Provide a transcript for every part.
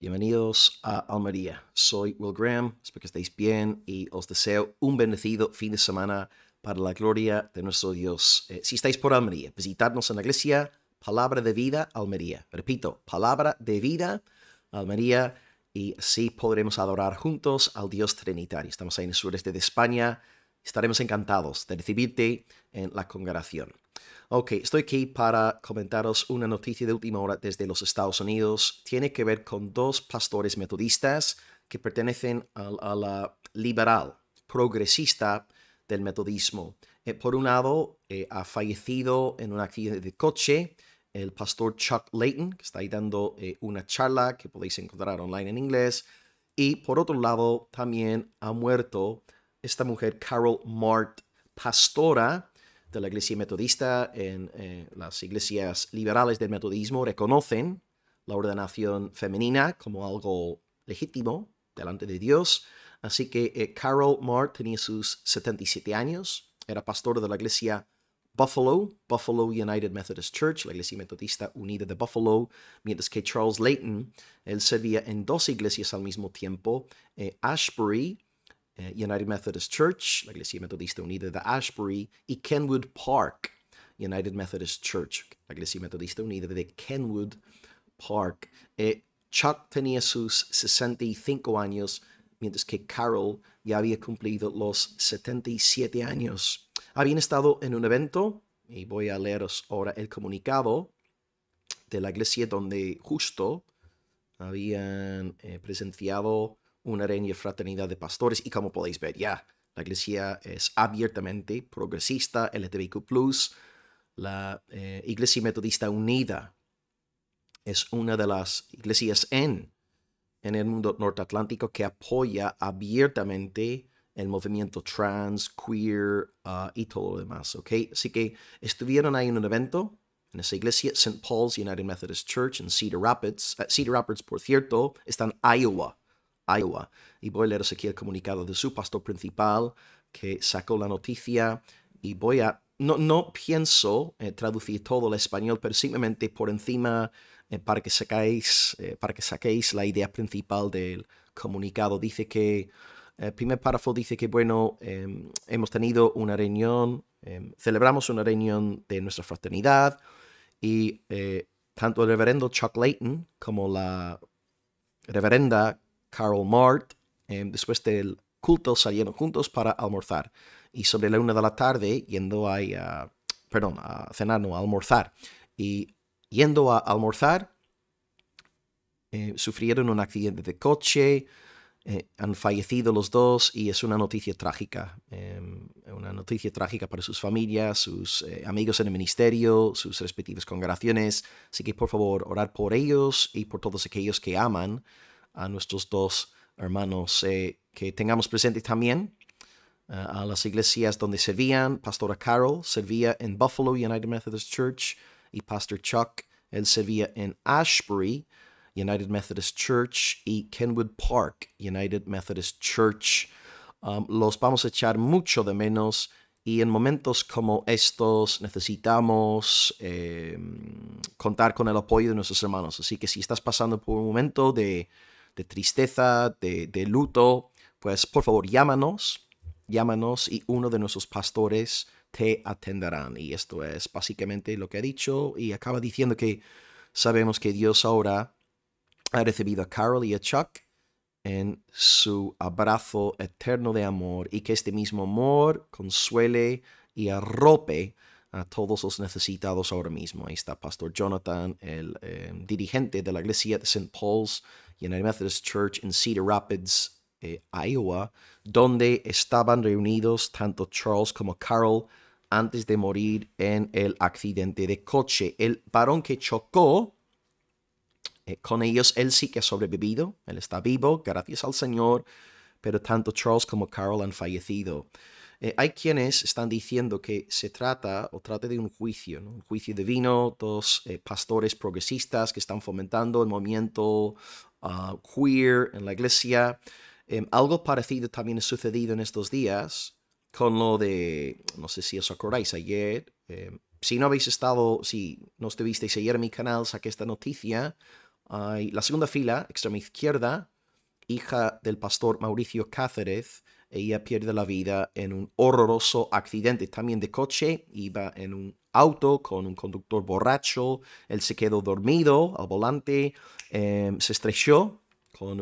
Bienvenidos a Almería. Soy Will Graham, espero que estéis bien y os deseo un bendecido fin de semana para la gloria de nuestro Dios. Eh, si estáis por Almería, visitadnos en la iglesia Palabra de Vida Almería. Repito, Palabra de Vida Almería y así podremos adorar juntos al Dios Trinitario. Estamos ahí en el sureste de España. Estaremos encantados de recibirte en la congregación. Ok, estoy aquí para comentaros una noticia de última hora desde los Estados Unidos. Tiene que ver con dos pastores metodistas que pertenecen a, la liberal, progresista del metodismo. Eh, por un lado, eh, ha fallecido en un accidente de coche el pastor Chuck Layton, que está ahí dando eh, una charla que podéis encontrar online en inglés. Y por otro lado, también ha muerto esta mujer, Carol Mart, pastora de la Iglesia Metodista en eh, las iglesias liberales del metodismo reconocen la ordenación femenina como algo legítimo delante de Dios. Así que eh, Carol Moore tenía sus 77 años, era pastor de la iglesia Buffalo, Buffalo United Methodist Church, la iglesia metodista unida de Buffalo, mientras que Charles Layton, él servía en dos iglesias al mismo tiempo, eh, Ashbury, eh, United Methodist Church, la Iglesia Metodista Unida de Ashbury, y Kenwood Park, United Methodist Church, la Iglesia Metodista Unida de Kenwood Park. Eh, Chuck tenía sus 65 años, mientras que Carol ya había cumplido los 77 años. Habían estado en un evento, y voy a leeros ahora el comunicado de la iglesia donde justo habían eh, presenciado una reña fraternidad de pastores y como podéis ver ya, la iglesia es abiertamente progresista, LGTBIQ+, la eh, Iglesia Metodista Unida es una de las iglesias en, en el mundo norteatlántico que apoya abiertamente el movimiento trans, queer ah, y todo lo demás, ¿ok? Así que estuvieron ahí en un evento en esa iglesia, St. Paul's United Methodist Church en Cedar Rapids. Eh, Cedar Rapids, por cierto, está en Iowa. Iowa, y voy a leeros aquí el comunicado de su pastor principal que sacó la noticia y voy a... No, no pienso eh, traducir todo al español, pero simplemente por encima eh, para, que eh, para que saquéis la idea principal del comunicado. Dice que... El primer párrafo dice que, bueno, em, hemos tenido una reunión, em, celebramos una reunión de nuestra fraternidad y tanto el reverendo Chuck Layton como la reverenda Carol Mart, em, después del culto salieron juntos para almorzar. Y sobre la una de la tarde, yendo a, perdón, a cenar, no, a almorzar. Y yendo a almorzar, eh, sufrieron un accidente de coche, eh, han fallecido los dos y es una noticia trágica. Em, una noticia trágica para sus familias, sus eh, amigos en el ministerio, sus respectivas congregaciones. Así que por favor, orad por ellos y por todos aquellos que aman a nuestros dos hermanos. Eh, que tengamos presente también eh, a las iglesias donde servían. Pastora Carol servía en Buffalo United Methodist Church y Pastor Chuck, él servía en Ashbury United Methodist Church y Kenwood Park United Methodist Church. Um, los vamos a echar mucho de menos y en momentos como estos necesitamos em, contar con el apoyo de nuestros hermanos. Así que si estás pasando por un momento de de tristeza, de, luto, pues por favor llámanos, llámanos y uno de nuestros pastores te atenderán. Y esto es básicamente lo que ha dicho y acaba diciendo que sabemos que Dios ahora ha recibido a Carol y a Chuck en su abrazo eterno de amor y que este mismo amor consuele y arrope a todos los necesitados ahora mismo. Ahí está Pastor Jonathan, el eh, dirigente de la iglesia de St. Paul's y en el Methodist Church en Cedar Rapids, eh, Iowa, donde estaban reunidos tanto Charles como Carol antes de morir en el accidente de coche. El varón que chocó eh, con ellos, él sí que ha sobrevivido, él está vivo, gracias al Señor, pero tanto Charles como Carol han fallecido. Eh, hay quienes están diciendo que se trata o trata de un juicio, un juicio divino, dos pastores progresistas que están fomentando el movimiento Ah, queer en la iglesia. Em, algo parecido también ha sucedido en estos días con lo de, no sé si os acordáis, ayer, em, si no habéis estado, si no estuvisteis ayer en mi canal, saqué esta noticia. la segunda fila, extrema izquierda, hija del pastor Mauricio Cáceres, ella pierde la vida en un horroroso accidente también de coche. Iba en un auto con un conductor borracho. Él se quedó dormido al volante. Em, se estrelló con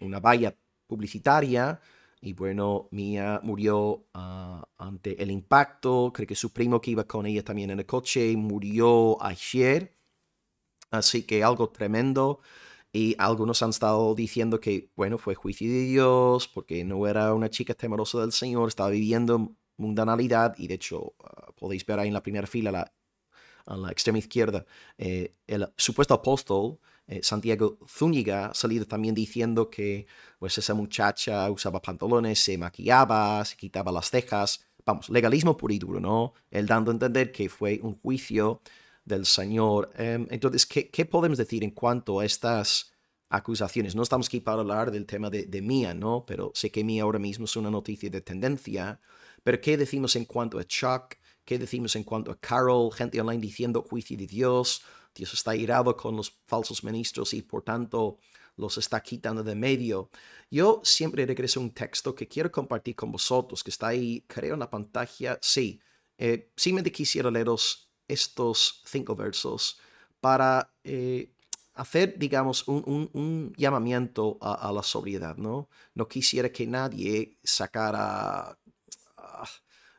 una valla publicitaria. Y bueno, Mia murió ah, ante el impacto. Creo que su primo que iba con ella también en el coche murió ayer. Así que algo tremendo. Y algunos han estado diciendo que, bueno, fue juicio de Dios, porque no era una chica temerosa del Señor, estaba viviendo mundanalidad, y de hecho ah, podéis ver ahí en la primera fila, la, a la extrema izquierda, eh, el supuesto apóstol, eh, Santiago Zúñiga, ha salido también diciendo que pues, esa muchacha usaba pantalones, se maquillaba, se quitaba las cejas, vamos, legalismo puro duro, ¿no? Él dando a entender que fue un juicio del Señor. Em, entonces, ¿qué, podemos decir en cuanto a estas acusaciones? No estamos aquí para hablar del tema de, Mía, ¿no? Pero sé que Mía ahora mismo es una noticia de tendencia. Pero ¿qué decimos en cuanto a Chuck? ¿Qué decimos en cuanto a Carol? Gente online diciendo juicio de Dios. Dios está irado con los falsos ministros y por tanto los está quitando de medio. Yo siempre regreso un texto que quiero compartir con vosotros, que está ahí, creo, en la pantalla. Sí, eh, simplemente quisiera leeros estos cinco versos para eh, hacer, digamos, un, llamamiento a, la sobriedad, ¿no? No quisiera que nadie sacara... Ah,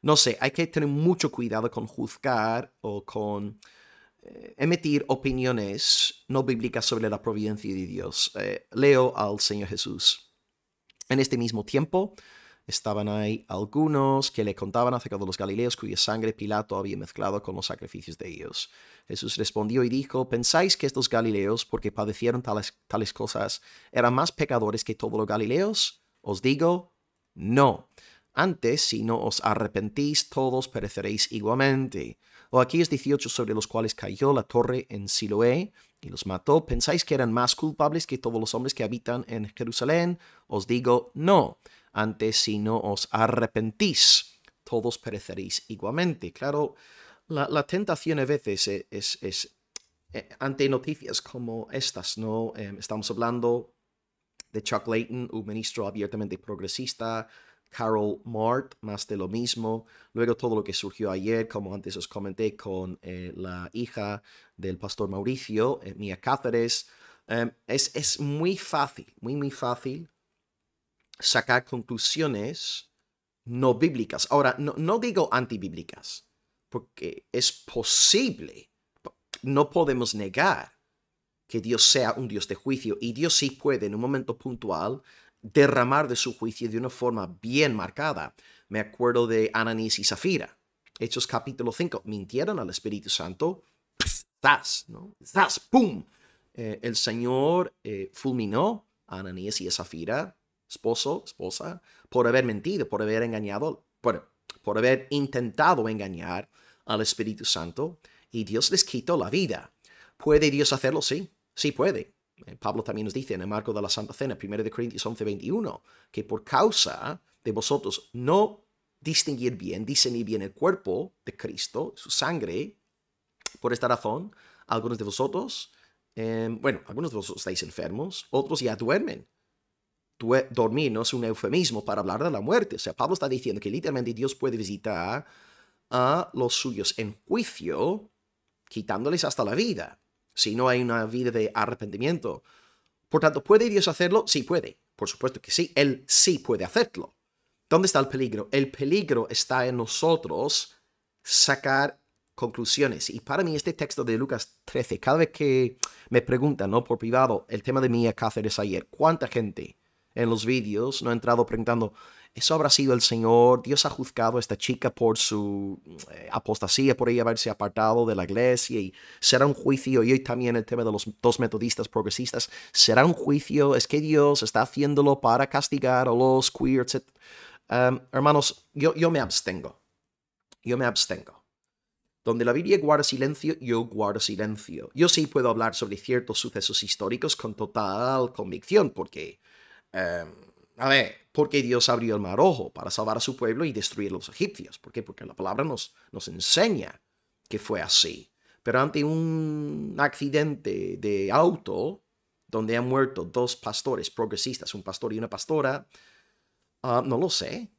no sé, hay que tener mucho cuidado con juzgar o con eh, emitir opiniones no bíblicas sobre la providencia de Dios. Eh, leo al Señor Jesús. En este mismo tiempo, Estaban ahí algunos que le contaban acerca de los galileos cuya sangre Pilato había mezclado con los sacrificios de ellos. Jesús respondió y dijo, ¿pensáis que estos galileos, porque padecieron tales, cosas, eran más pecadores que todos los galileos? Os digo, no. Antes, si no os arrepentís, todos pereceréis igualmente. O es 18 sobre los cuales cayó la torre en Siloé y los mató, ¿pensáis que eran más culpables que todos los hombres que habitan en Jerusalén? Os digo, no antes si no os arrepentís, todos pereceréis igualmente. Claro, la, tentación a veces es, eh, ante noticias como estas, ¿no? Eh, estamos hablando de Chuck Layton, un ministro abiertamente progresista, Carol Mart, más de lo mismo. Luego todo lo que surgió ayer, como antes os comenté, con eh, la hija del pastor Mauricio, Mia Cáceres. es, es muy fácil, muy, muy fácil sacar conclusiones no bíblicas. Ahora, no, no digo antibíblicas, porque es posible, no podemos negar que Dios sea un Dios de juicio y Dios sí puede en un momento puntual derramar de su juicio de una forma bien marcada. Me acuerdo de Ananías y Zafira, Hechos capítulo 5, mintieron al Espíritu Santo, ¡zas! ¿no? ¡zas! ¡pum! Eh, el Señor eh, fulminó a Ananías y a Zafira esposo, esposa, por haber mentido, por haber engañado, por, por haber intentado engañar al Espíritu Santo y Dios les quitó la vida. ¿Puede Dios hacerlo? Sí, sí puede. Eh, Pablo también nos dice en el marco de la Santa Cena, 1 Corintios 11, 21, que por causa de vosotros no distinguir bien, ni bien el cuerpo de Cristo, su sangre, por esta razón, algunos de vosotros, eh, bueno, algunos de vosotros estáis enfermos, otros ya duermen. Eh, dormir no es un eufemismo para hablar de la muerte. O sea, Pablo está diciendo que literalmente Dios puede visitar a los suyos en juicio, quitándoles hasta la vida, si no hay una vida de arrepentimiento. Por tanto, ¿puede Dios hacerlo? Sí puede. Por supuesto que sí. Él sí puede hacerlo. ¿Dónde está el peligro? El peligro está en nosotros sacar conclusiones. Y para mí este texto de Lucas 13, cada vez que me preguntan, ¿no? Por privado, el tema de Mía Cáceres ayer, ¿cuánta gente en los vídeos, no he entrado preguntando, ¿eso habrá sido el Señor? ¿Dios ha juzgado a esta chica por su eh, apostasía, por ella haberse apartado de la iglesia? ¿Y será un juicio? Y hoy también el tema de los dos metodistas progresistas, ¿será un juicio? ¿Es que Dios está haciéndolo para castigar a los queers? hermanos, yo, yo me abstengo. Yo me abstengo. Donde la Biblia guarda silencio, yo guardo silencio. Yo sí puedo hablar sobre ciertos sucesos históricos con total convicción, porque Em, a ver, ¿por qué Dios abrió el mar rojo para salvar a su pueblo y destruir a los egipcios. ¿Por qué? Porque la palabra nos, nos enseña que fue así. Pero ante un accidente de auto donde han muerto dos pastores progresistas, un pastor y una pastora, ah, no lo sé.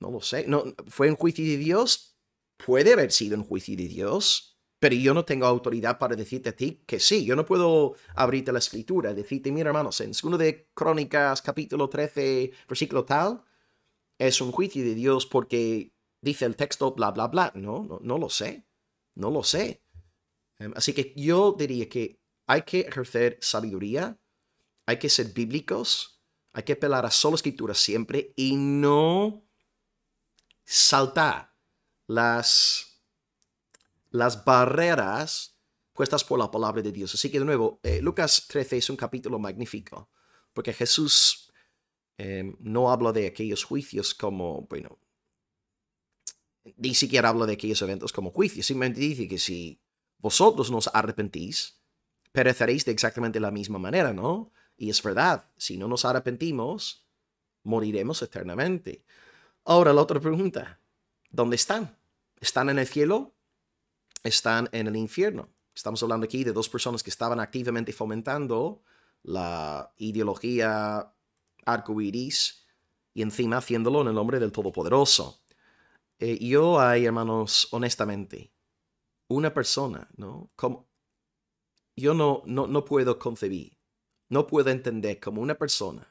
No lo sé. No, ¿Fue un juicio de Dios? Puede haber sido un juicio de Dios pero yo no tengo autoridad para decirte a ti que sí. Yo no puedo abrirte la escritura y decirte, mira hermanos, en 2 de Crónicas capítulo 13, versículo tal, es un juicio de Dios porque dice el texto bla, bla, bla. No, no, no lo sé. No lo sé. Em, así que yo diría que hay que ejercer sabiduría, hay que ser bíblicos, hay que apelar a solo escritura siempre y no saltar las las barreras puestas por la palabra de Dios. Así que de nuevo, eh, Lucas 13 es un capítulo magnífico, porque Jesús em, no habla de aquellos juicios como, bueno, ni siquiera habla de aquellos eventos como juicios, simplemente dice que si vosotros nos arrepentís, pereceréis de exactamente la misma manera, ¿no? Y es verdad, si no nos arrepentimos, moriremos eternamente. Ahora la otra pregunta, ¿dónde están? ¿Están en el cielo están en el infierno. Estamos hablando aquí de dos personas que estaban activamente fomentando la ideología arcoiris y encima haciéndolo en el nombre del Todopoderoso. Eh, yo hay, hermanos, honestamente, una persona, ¿no? Como, yo no, no, no puedo concebir, no puedo entender como una persona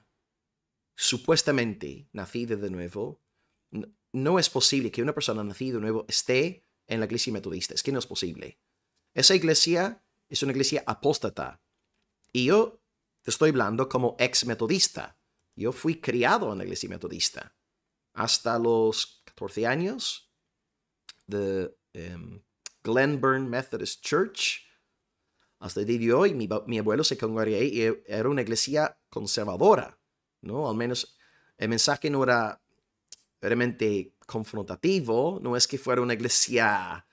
supuestamente nacida de nuevo, no, no es posible que una persona nacida de nuevo esté en la iglesia metodista. Es que no es posible. Esa iglesia es una iglesia apóstata. Y yo te estoy hablando como ex metodista. Yo fui criado en la iglesia metodista hasta los 14 años. de em, Glenburn Methodist Church. Hasta el día de hoy, mi, abuelo se congregó y e, era una iglesia conservadora, ¿no? Al menos el mensaje no era realmente confrontativo, no es que fuera una iglesia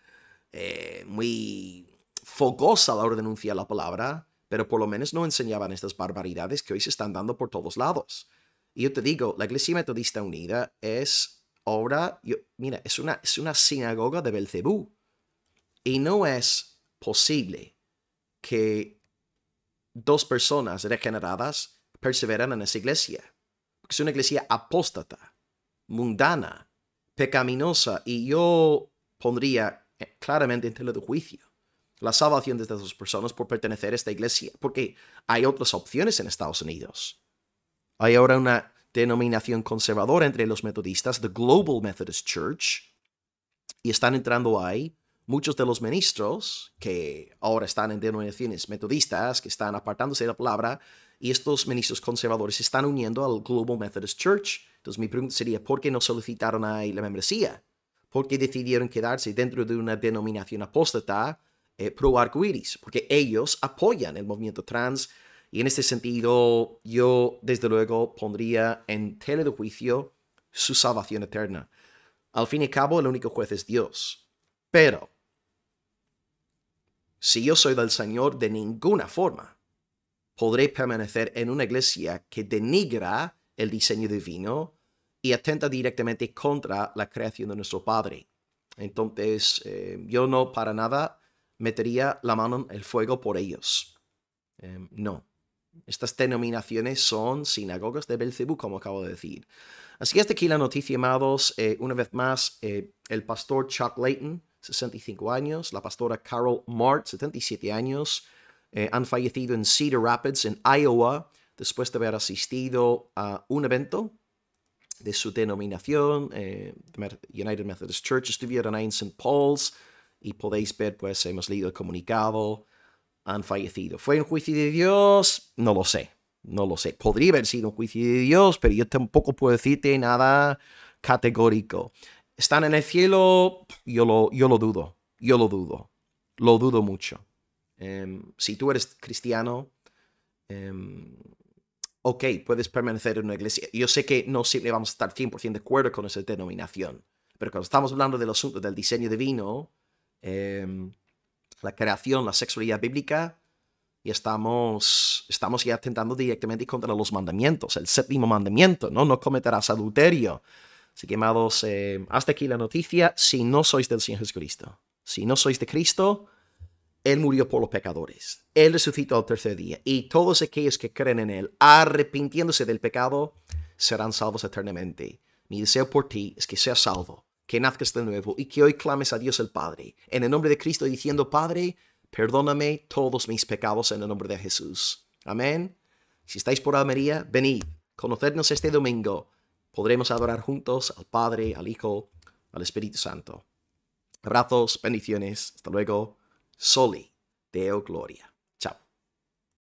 eh, muy fogosa a la hora de la palabra, pero por lo menos no enseñaban estas barbaridades que hoy se están dando por todos lados. Y yo te digo, la Iglesia Metodista Unida es ahora, yo, mira, es una, es una sinagoga de Belcebú. Y no es posible que dos personas regeneradas perseveran en esa iglesia. Es una iglesia apóstata, mundana, pecaminosa y yo pondría eh, claramente en tela de juicio la salvación de estas personas por pertenecer a esta iglesia, porque hay otras opciones en Estados Unidos. Hay ahora una denominación conservadora entre los metodistas, The Global Methodist Church, y están entrando ahí muchos de los ministros que ahora están en denominaciones metodistas, que están apartándose de la palabra, y estos ministros conservadores se están uniendo al Global Methodist Church entonces mi pregunta sería, ¿por qué no solicitaron ahí la membresía? ¿Por qué decidieron quedarse dentro de una denominación apóstata eh, pro Porque ellos apoyan el movimiento trans y en este sentido yo desde luego pondría en tela de juicio su salvación eterna. Al fin y cabo el único juez es Dios. Pero si yo soy del Señor de ninguna forma, podré permanecer en una iglesia que denigra el diseño divino y atenta directamente contra la creación de nuestro Padre. Entonces, eh, yo no para nada metería la mano en el fuego por ellos. Em, no. Estas denominaciones son sinagogas de Belcebú, como acabo de decir. Así que hasta aquí la noticia, amados. Eh, una vez más, eh, el pastor Chuck Layton, 65 años, la pastora Carol Mart, 77 años, han fallecido en Cedar Rapids, en Iowa, después de haber asistido a un evento de su denominación, eh, United Methodist Church, estuvieron ahí en St. Paul's y podéis ver, pues hemos leído el comunicado, han fallecido. ¿Fue un juicio de Dios? No lo sé, no lo sé. Podría haber sido un juicio de Dios, pero yo tampoco puedo decirte nada categórico. ¿Están en el cielo? Yo lo, yo lo dudo, yo lo dudo, lo dudo mucho. Em, si tú eres cristiano, em, ok, puedes permanecer en una iglesia. Yo sé que no siempre vamos a estar 100% de acuerdo con esa denominación, pero cuando estamos hablando del asunto del diseño divino, em, la creación, la sexualidad bíblica, y estamos, estamos ya atentando directamente contra los mandamientos, el séptimo mandamiento, ¿no? No cometerás adulterio. Así que, amados, em, hasta aquí la noticia. Si no sois del Señor Jesucristo, si no sois de Cristo, él murió por los pecadores. Él resucitó al tercer día. Y todos aquellos que creen en Él, arrepintiéndose del pecado, serán salvos eternamente. Mi deseo por ti es que seas salvo, que nazcas de nuevo y que hoy clames a Dios el Padre, en el nombre de Cristo, diciendo, Padre, perdóname todos mis pecados en el nombre de Jesús. Amén. Si estáis por María, venid, conocernos este domingo. Podremos adorar juntos al Padre, al Hijo, al Espíritu Santo. Abrazos, bendiciones, hasta luego. Soli, Deo Gloria.